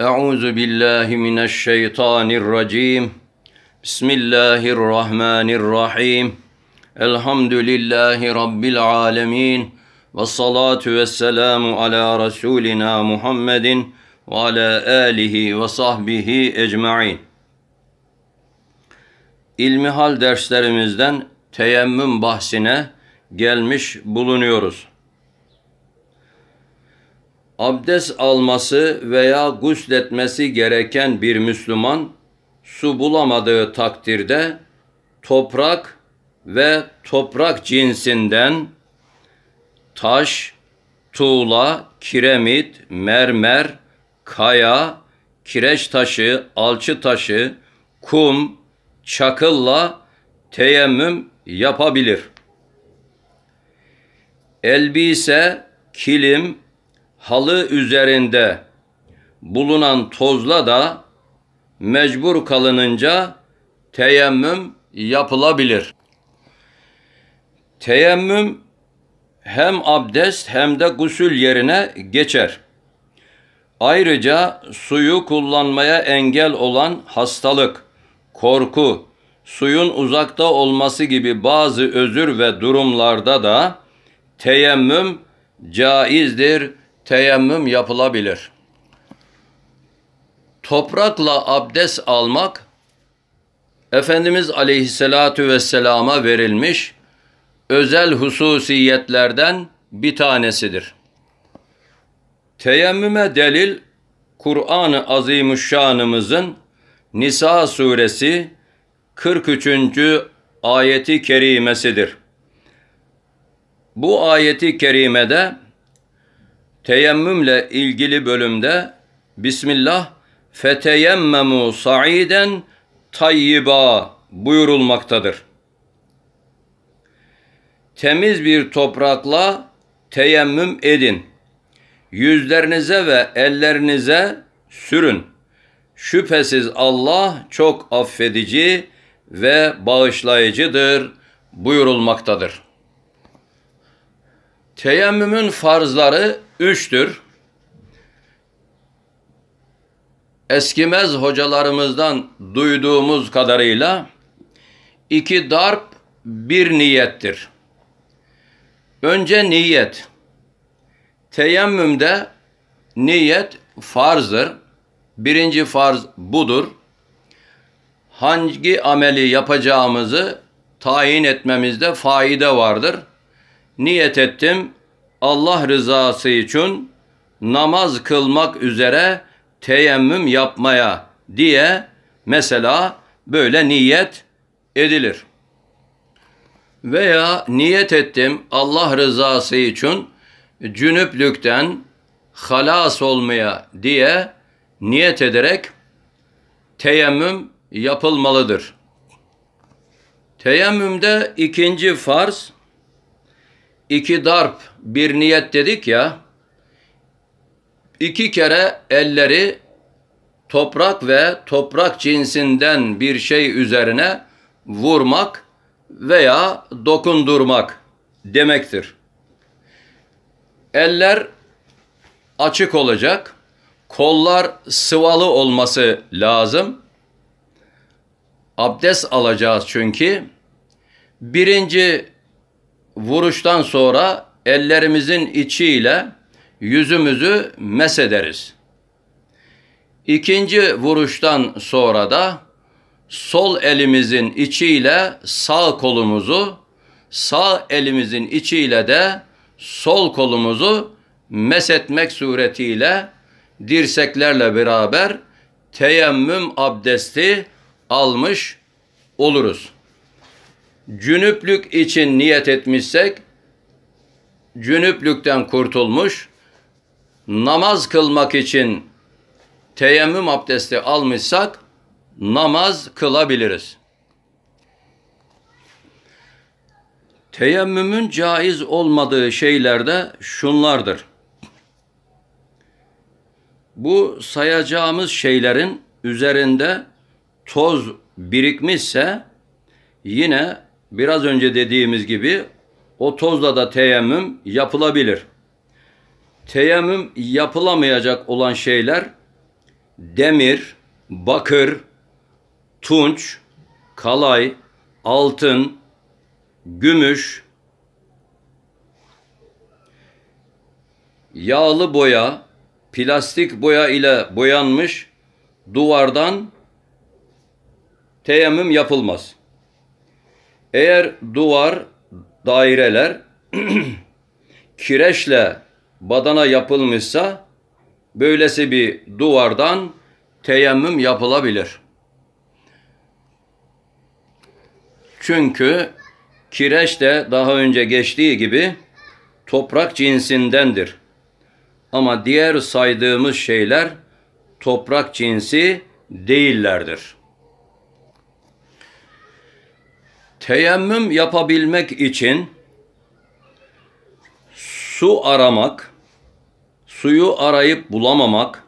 Euzu billahi mineşşeytanirracim. Bismillahirrahmanirrahim. Elhamdülillahi rabbil alamin. Ve salatu ve selamu ala Rasulina Muhammedin ve ala alihi ve sahbihi ecmain. İlmihal derslerimizden teyemmüm bahsine gelmiş bulunuyoruz abdest alması veya gusletmesi gereken bir Müslüman su bulamadığı takdirde toprak ve toprak cinsinden taş, tuğla, kiremit, mermer, kaya, kireç taşı, alçı taşı, kum, çakılla teyemmüm yapabilir. Elbise, kilim, halı üzerinde bulunan tozla da mecbur kalınınca teyemmüm yapılabilir. Teyemmüm hem abdest hem de gusül yerine geçer. Ayrıca suyu kullanmaya engel olan hastalık, korku, suyun uzakta olması gibi bazı özür ve durumlarda da teyemmüm caizdir, teyemmüm yapılabilir. Toprakla abdest almak Efendimiz Aleyhisselatü Vesselam'a verilmiş özel hususiyetlerden bir tanesidir. Teyemmüme delil Kur'an-ı Azimüşşanımızın Nisa suresi 43. ayeti kerimesidir. Bu ayeti kerimede Teyemmümle ilgili bölümde Bismillah feteyemmemu saiden tayyiba buyurulmaktadır. Temiz bir toprakla teyemmüm edin. Yüzlerinize ve ellerinize sürün. Şüphesiz Allah çok affedici ve bağışlayıcıdır buyurulmaktadır. Teyemmümün farzları üçtür. Eskimez hocalarımızdan duyduğumuz kadarıyla iki darp bir niyettir. Önce niyet. Teyemmümde niyet farzdır. Birinci farz budur. Hangi ameli yapacağımızı tayin etmemizde fayda vardır. Niyet ettim, Allah rızası için namaz kılmak üzere teyemmüm yapmaya diye mesela böyle niyet edilir. Veya niyet ettim Allah rızası için cünüplükten halas olmaya diye niyet ederek teyemmüm yapılmalıdır. Teyemmümde ikinci farz iki darp bir niyet dedik ya iki kere elleri toprak ve toprak cinsinden bir şey üzerine vurmak veya dokundurmak demektir. Eller açık olacak, kollar sıvalı olması lazım. Abdest alacağız çünkü. Birinci vuruştan sonra ellerimizin içiyle yüzümüzü mesederiz. İkinci vuruştan sonra da sol elimizin içiyle sağ kolumuzu, sağ elimizin içiyle de sol kolumuzu mesetmek suretiyle dirseklerle beraber teyemmüm abdesti almış oluruz cünüplük için niyet etmişsek, cünüplükten kurtulmuş, namaz kılmak için teyemmüm abdesti almışsak, namaz kılabiliriz. Teyemmümün caiz olmadığı şeyler de şunlardır. Bu sayacağımız şeylerin üzerinde toz birikmişse yine biraz önce dediğimiz gibi o tozla da teyemmüm yapılabilir. Teyemmüm yapılamayacak olan şeyler demir, bakır, tunç, kalay, altın, gümüş, yağlı boya, plastik boya ile boyanmış duvardan teyemmüm yapılmaz.'' Eğer duvar, daireler kireçle badana yapılmışsa böylesi bir duvardan teyemmüm yapılabilir. Çünkü kireç de daha önce geçtiği gibi toprak cinsindendir. Ama diğer saydığımız şeyler toprak cinsi değillerdir.'' Teyemmüm yapabilmek için su aramak, suyu arayıp bulamamak,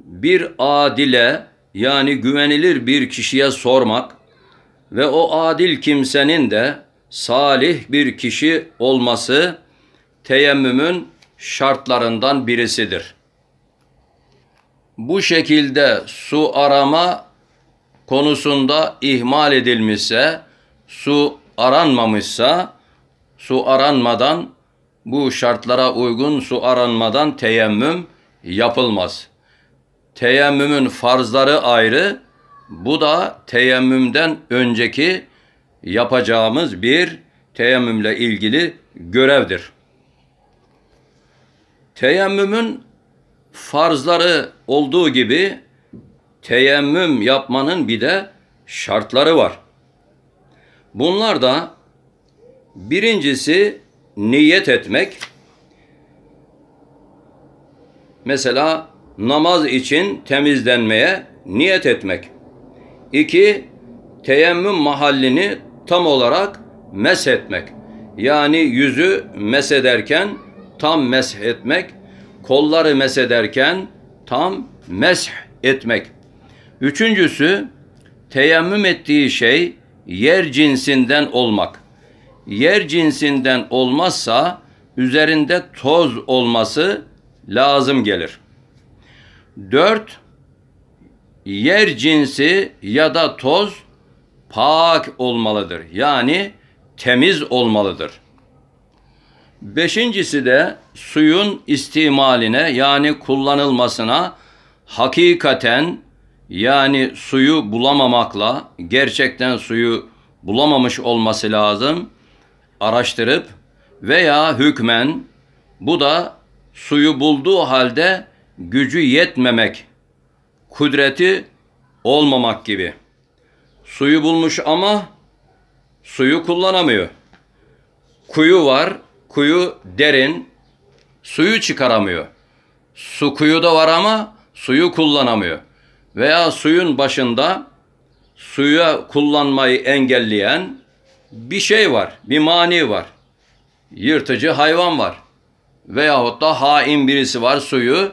bir adile yani güvenilir bir kişiye sormak ve o adil kimsenin de salih bir kişi olması teyemmümün şartlarından birisidir. Bu şekilde su arama konusunda ihmal edilmişse su aranmamışsa su aranmadan bu şartlara uygun su aranmadan teyemmüm yapılmaz. Teyemmümün farzları ayrı. Bu da teyemmümden önceki yapacağımız bir teyemmümle ilgili görevdir. Teyemmümün farzları olduğu gibi teyemmüm yapmanın bir de şartları var. Bunlar da birincisi niyet etmek. Mesela namaz için temizlenmeye niyet etmek. İki, teyemmüm mahallini tam olarak mesh etmek. Yani yüzü mesh ederken tam mesh etmek, kolları mesh ederken tam mesh etmek. Üçüncüsü, teyemmüm ettiği şey yer cinsinden olmak. Yer cinsinden olmazsa üzerinde toz olması lazım gelir. 4. Yer cinsi ya da toz pak olmalıdır. Yani temiz olmalıdır. Beşincisi de suyun istimaline yani kullanılmasına hakikaten yani suyu bulamamakla gerçekten suyu bulamamış olması lazım araştırıp veya hükmen bu da suyu bulduğu halde gücü yetmemek, kudreti olmamak gibi. Suyu bulmuş ama suyu kullanamıyor. Kuyu var, kuyu derin, suyu çıkaramıyor. Su kuyu da var ama suyu kullanamıyor veya suyun başında suya kullanmayı engelleyen bir şey var, bir mani var. Yırtıcı hayvan var. Veyahut da hain birisi var suyu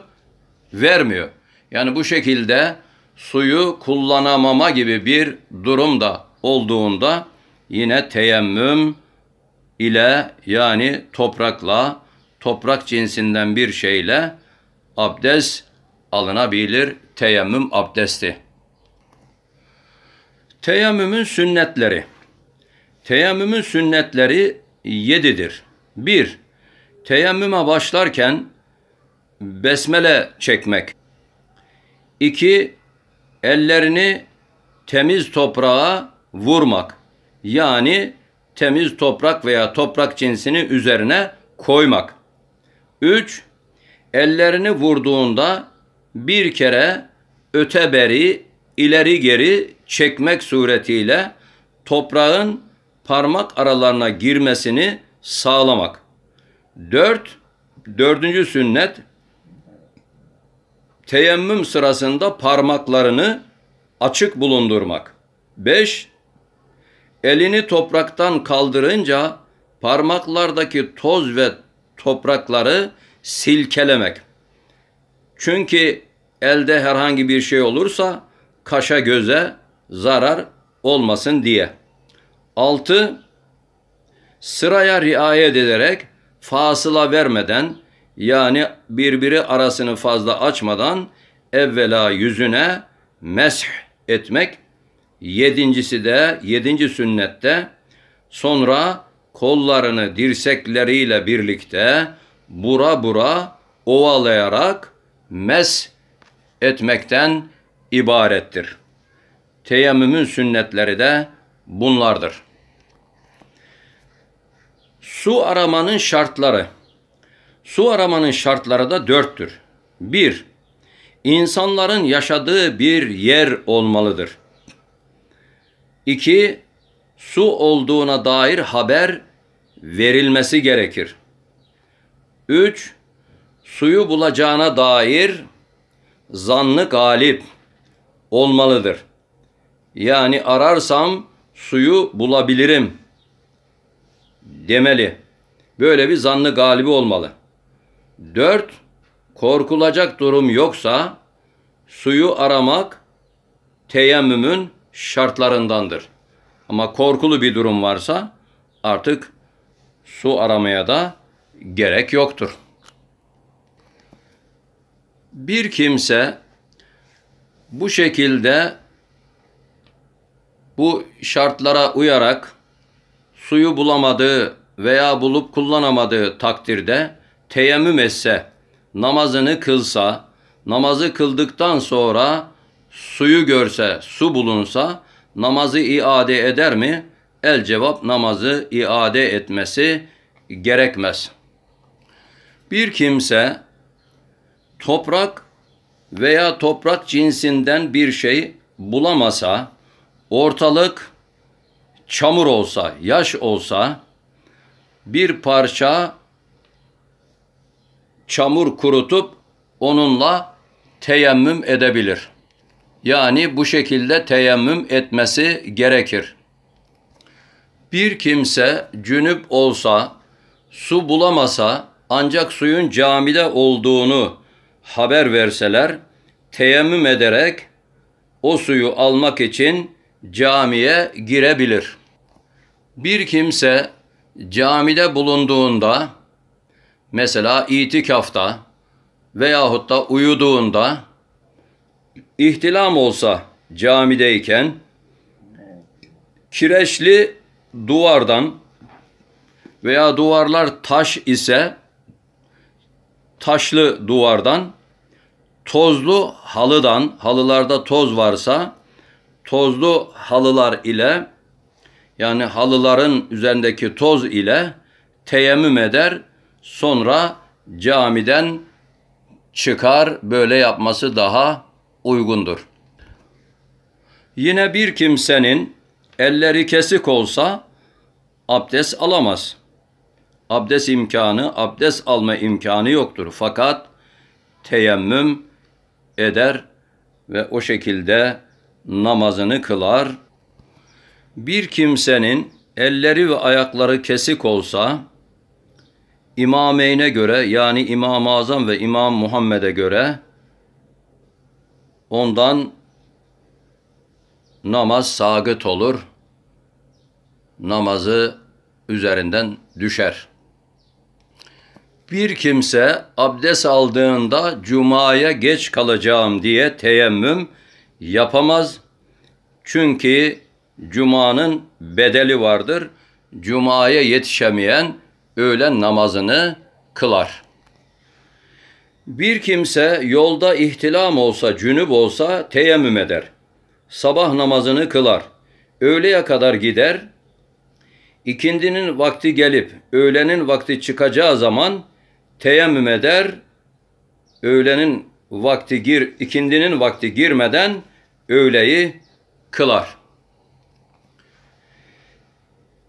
vermiyor. Yani bu şekilde suyu kullanamama gibi bir durum da olduğunda yine teyemmüm ile yani toprakla, toprak cinsinden bir şeyle abdest alınabilir teyemmüm abdesti. Teyemmümün sünnetleri. Teyemmümün sünnetleri yedidir. Bir, Teyemmüme başlarken besmele çekmek. İki, Ellerini temiz toprağa vurmak. Yani temiz toprak veya toprak cinsini üzerine koymak. Üç, Ellerini vurduğunda bir kere öteberi ileri geri çekmek suretiyle toprağın parmak aralarına girmesini sağlamak. Dört, dördüncü sünnet teyemmüm sırasında parmaklarını açık bulundurmak. Beş, elini topraktan kaldırınca parmaklardaki toz ve toprakları silkelemek. Çünkü elde herhangi bir şey olursa kaşa göze zarar olmasın diye. 6. Sıraya riayet ederek fasıla vermeden yani birbiri arasını fazla açmadan evvela yüzüne mesh etmek. Yedincisi de yedinci sünnette sonra kollarını dirsekleriyle birlikte bura bura ovalayarak mes etmekten ibarettir. Teyemmümün sünnetleri de bunlardır. Su aramanın şartları. Su aramanın şartları da dörttür. Bir, insanların yaşadığı bir yer olmalıdır. İki, su olduğuna dair haber verilmesi gerekir. Üç, suyu bulacağına dair zannı galip olmalıdır. Yani ararsam suyu bulabilirim demeli. Böyle bir zannı galibi olmalı. Dört Korkulacak durum yoksa suyu aramak teyemmümün şartlarındandır. Ama korkulu bir durum varsa artık su aramaya da gerek yoktur bir kimse bu şekilde bu şartlara uyarak suyu bulamadığı veya bulup kullanamadığı takdirde teyemmüm etse, namazını kılsa, namazı kıldıktan sonra suyu görse, su bulunsa namazı iade eder mi? El cevap namazı iade etmesi gerekmez. Bir kimse toprak veya toprak cinsinden bir şey bulamasa, ortalık çamur olsa, yaş olsa, bir parça çamur kurutup onunla teyemmüm edebilir. Yani bu şekilde teyemmüm etmesi gerekir. Bir kimse cünüp olsa, su bulamasa ancak suyun camide olduğunu haber verseler teyemmüm ederek o suyu almak için camiye girebilir. Bir kimse camide bulunduğunda mesela itikafta veyahut da uyuduğunda ihtilam olsa camideyken kireçli duvardan veya duvarlar taş ise taşlı duvardan, tozlu halıdan, halılarda toz varsa tozlu halılar ile yani halıların üzerindeki toz ile teyemmüm eder. Sonra camiden çıkar böyle yapması daha uygundur. Yine bir kimsenin elleri kesik olsa abdest alamaz abdest imkanı, abdest alma imkanı yoktur. Fakat teyemmüm eder ve o şekilde namazını kılar. Bir kimsenin elleri ve ayakları kesik olsa imameyne göre yani İmam-ı Azam ve İmam Muhammed'e göre ondan namaz sagıt olur. Namazı üzerinden düşer.'' Bir kimse abdest aldığında cumaya geç kalacağım diye teyemmüm yapamaz. Çünkü cumanın bedeli vardır. Cumaya yetişemeyen öğlen namazını kılar. Bir kimse yolda ihtilam olsa, cünüp olsa teyemmüm eder. Sabah namazını kılar. Öğleye kadar gider. İkindinin vakti gelip öğlenin vakti çıkacağı zaman teyemmüm eder, öğlenin vakti gir, ikindinin vakti girmeden öğleyi kılar.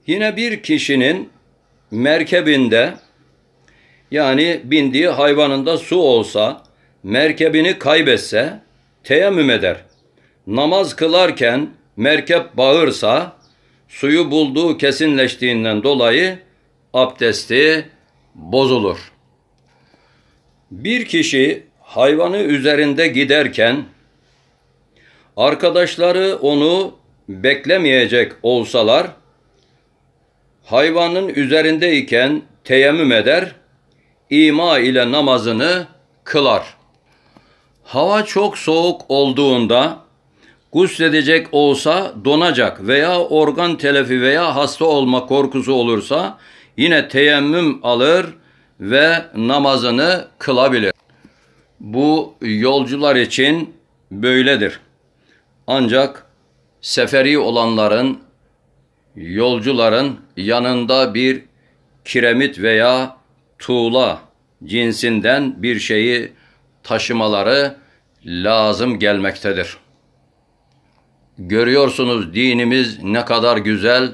Yine bir kişinin merkebinde yani bindiği hayvanında su olsa, merkebini kaybetse teyemmüm eder. Namaz kılarken merkep bağırsa suyu bulduğu kesinleştiğinden dolayı abdesti bozulur. Bir kişi hayvanı üzerinde giderken arkadaşları onu beklemeyecek olsalar hayvanın üzerindeyken teyemmüm eder, ima ile namazını kılar. Hava çok soğuk olduğunda gusledecek olsa donacak veya organ telefi veya hasta olma korkusu olursa yine teyemmüm alır, ve namazını kılabilir. Bu yolcular için böyledir. Ancak seferi olanların, yolcuların yanında bir kiremit veya tuğla cinsinden bir şeyi taşımaları lazım gelmektedir. Görüyorsunuz dinimiz ne kadar güzel.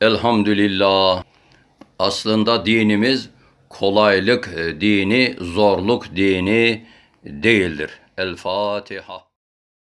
Elhamdülillah. Aslında dinimiz kolaylık e, dini, zorluk dini değildir. El Fatiha.